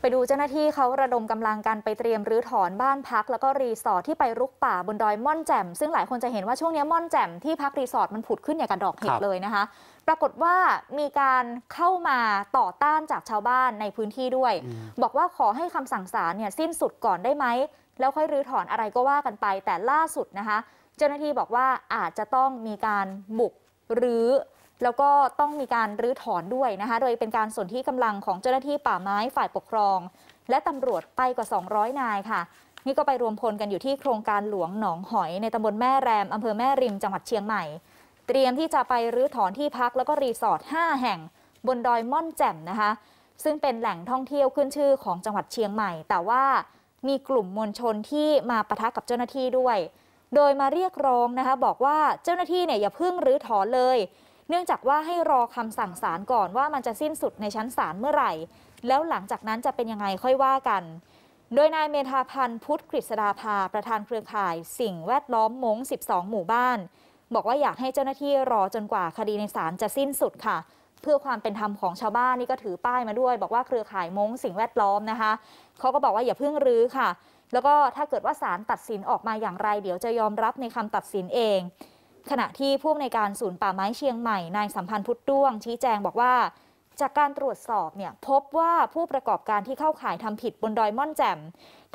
ไปดูเจ้าหน้าที่เขาระดมกำลังกันไปเตรียมรื้อถอนบ้านพักแล้วก็รีสอร์ทที่ไปรุกป่าบนดอยม่อนแจ่มซึ่งหลายคนจะเห็นว่าช่วงนี้ม่อนแจ่มที่พักรีสอร์ทมันผุดขึ้นอย่างกับดอกเห็ดเลยนะคะ ปรากฏว่ามีการเข้ามาต่อต้านจากชาวบ้านในพื้นที่ด้วย บอกว่าขอให้คำสั่งศาลเนี่ยสิ้นสุดก่อนได้ไหมแล้วค่อยรื้อถอนอะไรก็ว่ากันไป แต่ล่าสุดนะคะ เจ้าหน้าที่บอกว่าอาจจะต้องมีการบุกรื้อแล้วก็ต้องมีการรื้อถอนด้วยนะคะ โดยเป็นการส่วนที่กำลังของเจ้าหน้าที่ป่าไม้ฝ่ายปกครอง และตำรวจไปกว่า 200 นายค่ะ นี่ก็ไปรวมพลกันอยู่ที่โครงการหลวงหนองหอย ในตำบลแม่แรมอำเภอแม่ริมจังหวัดเชียงใหม่ เตรียมที่จะไปรื้อถอนที่พักแล้วก็รีสอร์ท 5 แห่งบนดอยม่อนแจ่มนะคะ ซึ่งเป็นแหล่งท่องเที่ยวขึ้นชื่อของจังหวัดเชียงใหม่ แต่ว่ามีกลุ่มมวลชนที่มาปะทะกับเจ้าหน้าที่ด้วย โดยมาเรียกร้องนะคะ บอกว่าเจ้าหน้าที่เนี่ยอย่าเพิ่งรื้อถอนเลยเนื่องจากว่าให้รอคำสั่งศาลก่อนว่ามันจะสิ้นสุดในชั้นศาลเมื่อไหร่ แล้วหลังจากนั้นจะเป็นยังไงค่อยว่ากัน โดยนายเมธาพันธ์พุทธกฤษดาภาประธานเครือข่าย สิ่งแวดล้อมมง12 หมู่บ้าน บอกว่าอยากให้เจ้าหน้าที่รอจนกว่าคดีในศาลจะสิ้นสุดค่ะ เพื่อความเป็นธรรมของชาวบ้านนี่ก็ถือป้ายมาด้วย บอกว่าเครือข่ายมงสิ่งแวดล้อมนะคะเขาก็บอกว่าอย่าเพิ่งรื้อค่ะ แล้วก็ถ้าเกิดว่าศาลตัดสินออกมาอย่างไร เดี๋ยวจะยอมรับในคำตัดสินเองขณะที่ผู้อำนวยการศูนย์ป่าไม้เชียงใหม่ นายสัมพันธ์พุทธด้วง ชี้แจงบอกว่า จากการตรวจสอบเนี่ยพบว่าผู้ประกอบการที่เข้าข่ายทำผิดบนดอยม่อนแจ่ม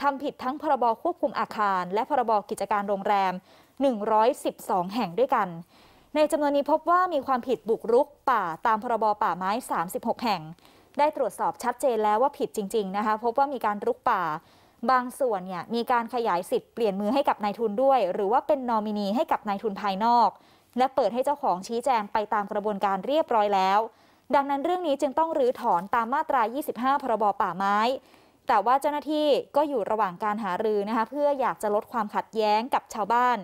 ทำผิดทั้งพรบควบคุมอาคาร และพรบกิจการโรงแรม 112 แห่งด้วยกัน ในจำนวนนี้พบว่ามีความผิดบุกรุกป่าตามพรบป่าไม้ 36 แห่ง ได้ตรวจสอบชัดเจนแล้วว่าผิดจริงๆนะคะพบว่ามีการรุกป่าบางส่วนเนี่ยมีการขยายสิทธิ์เปลี่ยนมือให้กับนายทุนด้วย หรือว่าเป็นนอมินีให้กับนายทุนภายนอก และเปิดให้เจ้าของชี้แจงไปตามกระบวนการเรียบร้อยแล้ว ดังนั้นเรื่องนี้จึงต้องรื้อถอนตามมาตรา 25 พรบป่าไม้ แต่ว่าเจ้าหน้าที่ก็อยู่ระหว่างการหารือนะคะเพื่ออยากจะลดความขัดแย้งกับชาวบ้าน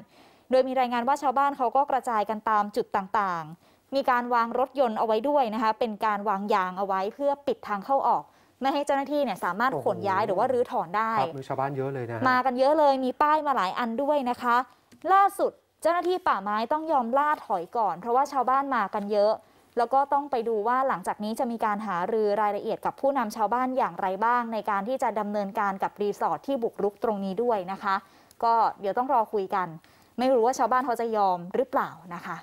โดยมีรายงานว่าชาวบ้านเขาก็กระจายกันตามจุดต่างๆ มีการวางรถยนต์เอาไว้ด้วยนะคะเป็นการวางยางเอาไว้เพื่อปิดทางเข้าออกไม่ให้เจ้าหน้าที่เนี่ยสามารถขนย้ายหรือว่ารื้อถอนได้ครับมีชาวบ้านเยอะเลยนะมากันเยอะเลย มีป้ายมาหลายอันด้วยนะคะ ล่าสุดเจ้าหน้าที่ป่าไม้ต้องยอมล่าถอยก่อน เพราะว่าชาวบ้านมากันเยอะ แล้วก็ต้องไปดูว่าหลังจากนี้จะมีการหารือรายละเอียดกับผู้นำชาวบ้านอย่างไรบ้างในการที่จะดำเนินการกับรีสอร์ทที่บุกรุกตรงนี้ด้วยนะคะ ก็เดี๋ยวต้องรอคุยกัน ไม่รู้ว่าชาวบ้านเขาจะยอมหรือเปล่านะคะ